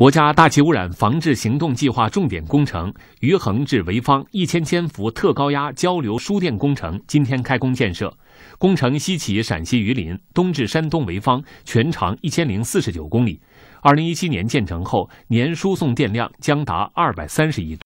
国家大气污染防治行动计划重点工程——余横至潍坊一千千伏特高压交流输电工程今天开工建设。工程西起陕西榆林，东至山东潍坊，全长一千零四十九公里。二零一七年建成后，年输送电量将达二百三十亿